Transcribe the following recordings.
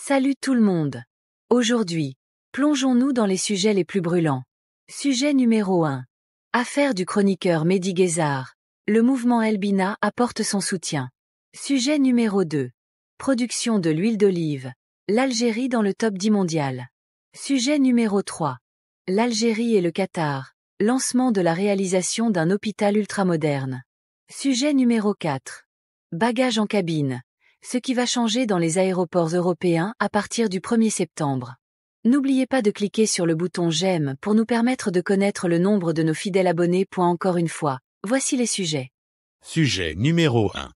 Salut tout le monde. Aujourd'hui, plongeons-nous dans les sujets les plus brûlants. Sujet numéro 1. Affaire du chroniqueur Mehdi Guézard. Le mouvement Elbina apporte son soutien. Sujet numéro 2. Production de l'huile d'olive. L'Algérie dans le top 10 mondial. Sujet numéro 3. L'Algérie et le Qatar. Lancement de la réalisation d'un hôpital ultramoderne. Sujet numéro 4. Bagages en cabine ce qui va changer dans les aéroports européens à partir du 1er septembre. N'oubliez pas de cliquer sur le bouton J'aime pour nous permettre de connaître le nombre de nos fidèles abonnés. Encore une fois, voici les sujets. Sujet numéro 1.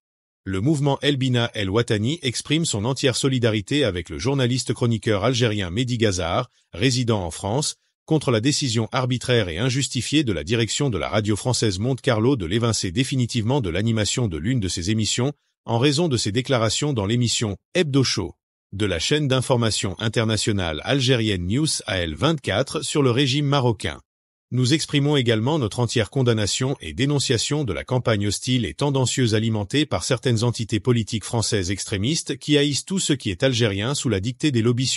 Le mouvement Elbina El Watani exprime son entière solidarité avec le journaliste chroniqueur algérien Mehdi Gazar, résident en France, contre la décision arbitraire et injustifiée de la direction de la radio française Monte-Carlo de l'évincer définitivement de l'animation de l'une de ses émissions, en raison de ses déclarations dans l'émission Hebdo Show de la chaîne d'information internationale algérienne News AL24 sur le régime marocain. Nous exprimons également notre entière condamnation et dénonciation de la campagne hostile et tendancieuse alimentée par certaines entités politiques françaises extrémistes qui haïssent tout ce qui est algérien sous la dictée des lobbies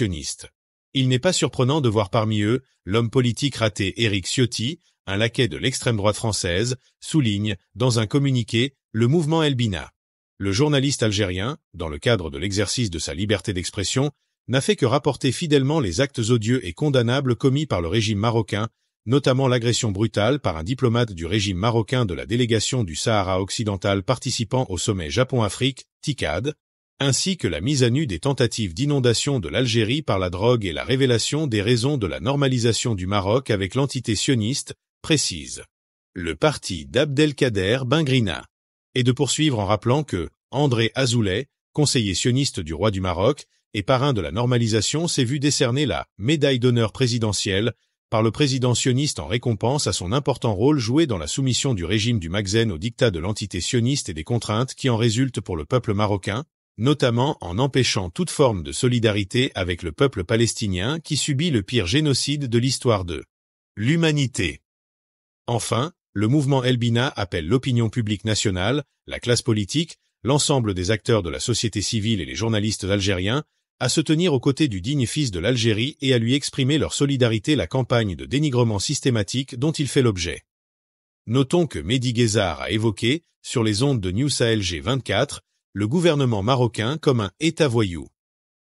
Il n'est pas surprenant de voir parmi eux l'homme politique raté Éric Ciotti, un laquais de l'extrême droite française, souligne, dans un communiqué, le mouvement Elbina. Le journaliste algérien, dans le cadre de l'exercice de sa liberté d'expression, n'a fait que rapporter fidèlement les actes odieux et condamnables commis par le régime marocain, notamment l'agression brutale par un diplomate du régime marocain de la délégation du Sahara occidental participant au sommet Japon-Afrique, TICAD, ainsi que la mise à nu des tentatives d'inondation de l'Algérie par la drogue et la révélation des raisons de la normalisation du Maroc avec l'entité sioniste, précise. Le parti d'Abdelkader Bingrina et de poursuivre en rappelant que André Azoulay, conseiller sioniste du roi du Maroc et parrain de la normalisation, s'est vu décerner la médaille d'honneur présidentielle par le président sioniste en récompense à son important rôle joué dans la soumission du régime du Maghzen au dictat de l'entité sioniste et des contraintes qui en résultent pour le peuple marocain, notamment en empêchant toute forme de solidarité avec le peuple palestinien qui subit le pire génocide de l'histoire de l'humanité. Enfin, le mouvement Elbina appelle l'opinion publique nationale, la classe politique, l'ensemble des acteurs de la société civile et les journalistes algériens à se tenir aux côtés du digne fils de l'Algérie et à lui exprimer leur solidarité la campagne de dénigrement systématique dont il fait l'objet. Notons que Mehdi Ghésar a évoqué, sur les ondes de News Sahel 24 le gouvernement marocain comme un État voyou.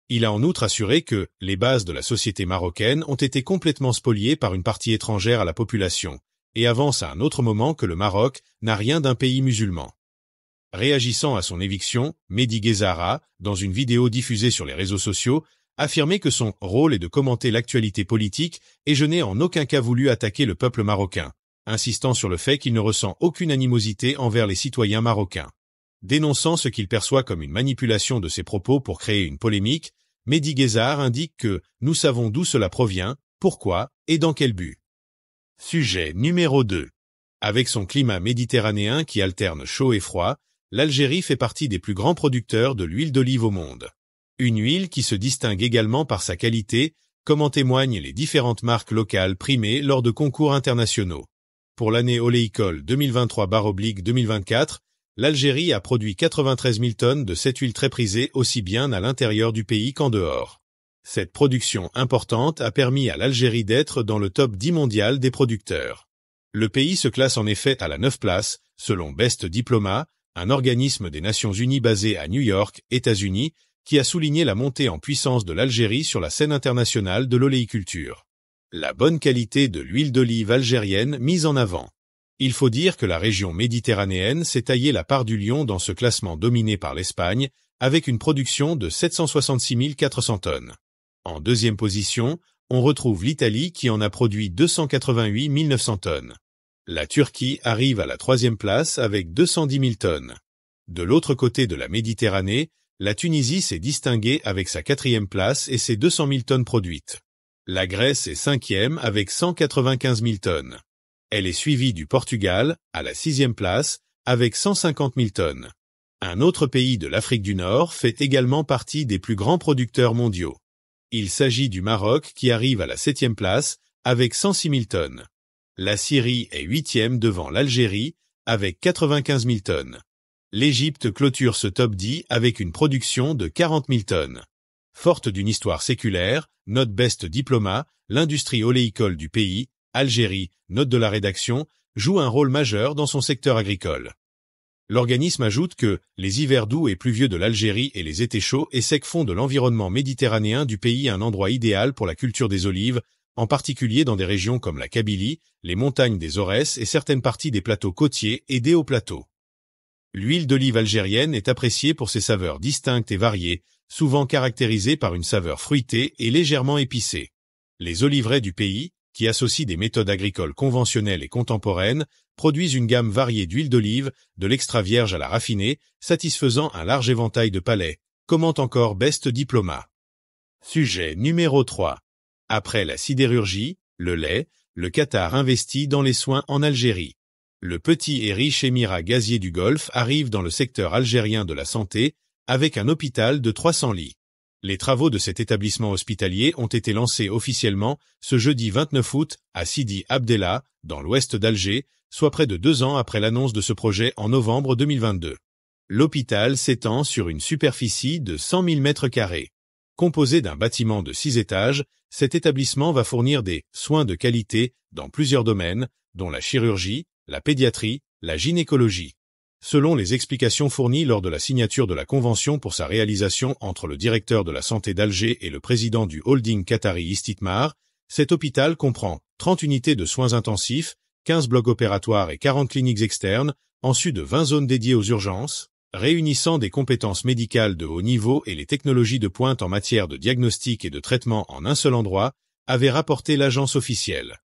Il a en outre assuré que les bases de la société marocaine ont été complètement spoliées par une partie étrangère à la population, et avance à un autre moment que le Maroc n'a rien d'un pays musulman. Réagissant à son éviction, Mehdi Ghezara, dans une vidéo diffusée sur les réseaux sociaux, affirmait que son rôle est de commenter l'actualité politique et je n'ai en aucun cas voulu attaquer le peuple marocain, insistant sur le fait qu'il ne ressent aucune animosité envers les citoyens marocains. Dénonçant ce qu'il perçoit comme une manipulation de ses propos pour créer une polémique, Mehdi Ghezara indique que « nous savons d'où cela provient, pourquoi et dans quel but ». Sujet numéro 2. Avec son climat méditerranéen qui alterne chaud et froid, l'Algérie fait partie des plus grands producteurs de l'huile d'olive au monde. Une huile qui se distingue également par sa qualité, comme en témoignent les différentes marques locales primées lors de concours internationaux. Pour l'année oléicole 2023-2024, l'Algérie a produit 93 000 tonnes de cette huile très prisée aussi bien à l'intérieur du pays qu'en dehors. Cette production importante a permis à l'Algérie d'être dans le top 10 mondial des producteurs. Le pays se classe en effet à la 9 place, selon Best Diploma, un organisme des Nations Unies basé à New York, États-Unis, qui a souligné la montée en puissance de l'Algérie sur la scène internationale de l'oléiculture. La bonne qualité de l'huile d'olive algérienne mise en avant. Il faut dire que la région méditerranéenne s'est taillée la part du lion dans ce classement dominé par l'Espagne, avec une production de 766 400 tonnes. En deuxième position, on retrouve l'Italie qui en a produit 288 900 tonnes. La Turquie arrive à la troisième place avec 210 000 tonnes. De l'autre côté de la Méditerranée, la Tunisie s'est distinguée avec sa quatrième place et ses 200 000 tonnes produites. La Grèce est cinquième avec 195 000 tonnes. Elle est suivie du Portugal, à la sixième place, avec 150 000 tonnes. Un autre pays de l'Afrique du Nord fait également partie des plus grands producteurs mondiaux. Il s'agit du Maroc qui arrive à la septième place avec 106 000 tonnes. La Syrie est huitième devant l'Algérie avec 95 000 tonnes. L'Égypte clôture ce top 10 avec une production de 40 000 tonnes. Forte d'une histoire séculaire, note best diploma, l'industrie oléicole du pays, Algérie, note de la rédaction, joue un rôle majeur dans son secteur agricole. L'organisme ajoute que les hivers doux et pluvieux de l'Algérie et les étés chauds et secs font de l'environnement méditerranéen du pays un endroit idéal pour la culture des olives, en particulier dans des régions comme la Kabylie, les montagnes des Aurès et certaines parties des plateaux côtiers et des hauts plateaux. L'huile d'olive algérienne est appréciée pour ses saveurs distinctes et variées, souvent caractérisées par une saveur fruitée et légèrement épicée. Les oliveraies du pays, qui associent des méthodes agricoles conventionnelles et contemporaines, produisent une gamme variée d'huile d'olive, de l'extra vierge à la raffinée, satisfaisant un large éventail de palais, Comment encore Best Diploma. Sujet numéro 3. Après la sidérurgie, le lait, le Qatar investit dans les soins en Algérie. Le petit et riche émirat gazier du Golfe arrive dans le secteur algérien de la santé, avec un hôpital de 300 lits. Les travaux de cet établissement hospitalier ont été lancés officiellement ce jeudi 29 août à Sidi Abdella, dans l'ouest d'Alger, soit près de deux ans après l'annonce de ce projet en novembre 2022. L'hôpital s'étend sur une superficie de 100 000 m2. Composé d'un bâtiment de six étages, cet établissement va fournir des soins de qualité dans plusieurs domaines, dont la chirurgie, la pédiatrie, la gynécologie. Selon les explications fournies lors de la signature de la convention pour sa réalisation entre le directeur de la santé d'Alger et le président du holding Qatari Istitmar, cet hôpital comprend 30 unités de soins intensifs, 15 blocs opératoires et 40 cliniques externes, en su de 20 zones dédiées aux urgences, réunissant des compétences médicales de haut niveau et les technologies de pointe en matière de diagnostic et de traitement en un seul endroit, avait rapporté l'agence officielle.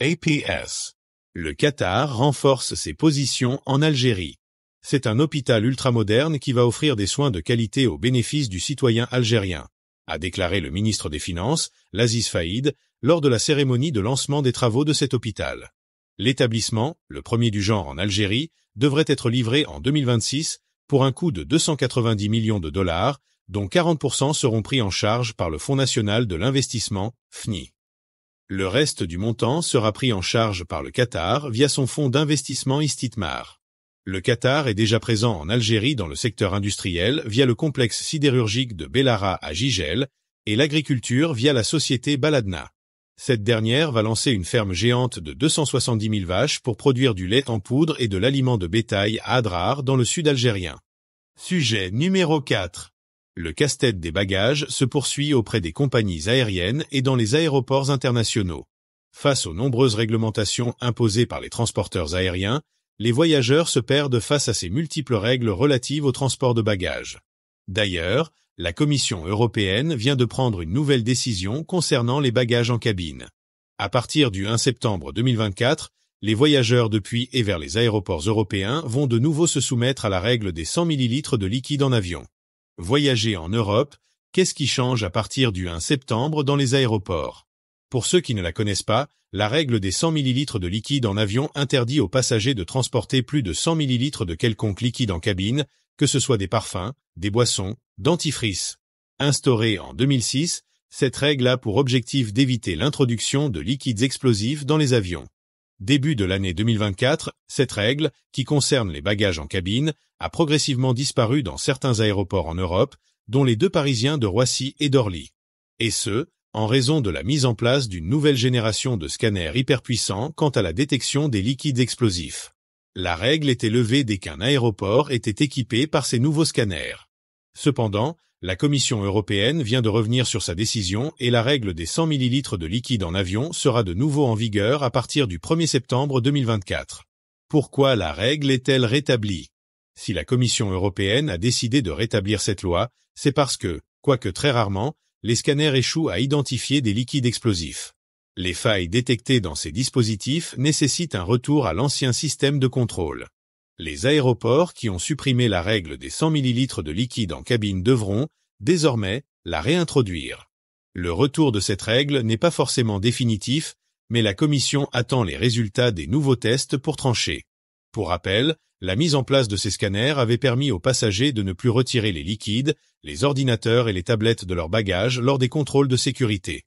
APS. Le Qatar renforce ses positions en Algérie. C'est un hôpital ultramoderne qui va offrir des soins de qualité au bénéfice du citoyen algérien, a déclaré le ministre des Finances, Laziz Faïd, lors de la cérémonie de lancement des travaux de cet hôpital. L'établissement, le premier du genre en Algérie, devrait être livré en 2026 pour un coût de 290 millions de dollars, dont 40% seront pris en charge par le Fonds national de l'investissement, FNI. Le reste du montant sera pris en charge par le Qatar via son fonds d'investissement Istitmar. Le Qatar est déjà présent en Algérie dans le secteur industriel via le complexe sidérurgique de Bellara à Gigel et l'agriculture via la société Baladna. Cette dernière va lancer une ferme géante de 270 000 vaches pour produire du lait en poudre et de l'aliment de bétail à Adrar dans le sud algérien. Sujet numéro 4. Le casse-tête des bagages se poursuit auprès des compagnies aériennes et dans les aéroports internationaux. Face aux nombreuses réglementations imposées par les transporteurs aériens, les voyageurs se perdent face à ces multiples règles relatives au transport de bagages. D'ailleurs, la Commission européenne vient de prendre une nouvelle décision concernant les bagages en cabine. À partir du 1 septembre 2024, les voyageurs depuis et vers les aéroports européens vont de nouveau se soumettre à la règle des 100 ml de liquide en avion. Voyager en Europe, qu'est-ce qui change à partir du 1 septembre dans les aéroports Pour ceux qui ne la connaissent pas, la règle des 100 ml de liquide en avion interdit aux passagers de transporter plus de 100 ml de quelconque liquide en cabine, que ce soit des parfums, des boissons, dentifrice. Instaurée en 2006, cette règle a pour objectif d'éviter l'introduction de liquides explosifs dans les avions. Début de l'année 2024, cette règle, qui concerne les bagages en cabine, a progressivement disparu dans certains aéroports en Europe, dont les deux parisiens de Roissy et d'Orly. Et ce, en raison de la mise en place d'une nouvelle génération de scanners hyperpuissants quant à la détection des liquides explosifs. La règle était levée dès qu'un aéroport était équipé par ces nouveaux scanners. Cependant, la Commission européenne vient de revenir sur sa décision et la règle des 100 ml de liquide en avion sera de nouveau en vigueur à partir du 1er septembre 2024. Pourquoi la règle est-elle rétablie Si la Commission européenne a décidé de rétablir cette loi, c'est parce que, quoique très rarement, les scanners échouent à identifier des liquides explosifs. Les failles détectées dans ces dispositifs nécessitent un retour à l'ancien système de contrôle. Les aéroports qui ont supprimé la règle des 100 ml de liquide en cabine devront, désormais, la réintroduire. Le retour de cette règle n'est pas forcément définitif, mais la Commission attend les résultats des nouveaux tests pour trancher. Pour rappel, la mise en place de ces scanners avait permis aux passagers de ne plus retirer les liquides, les ordinateurs et les tablettes de leurs bagages lors des contrôles de sécurité.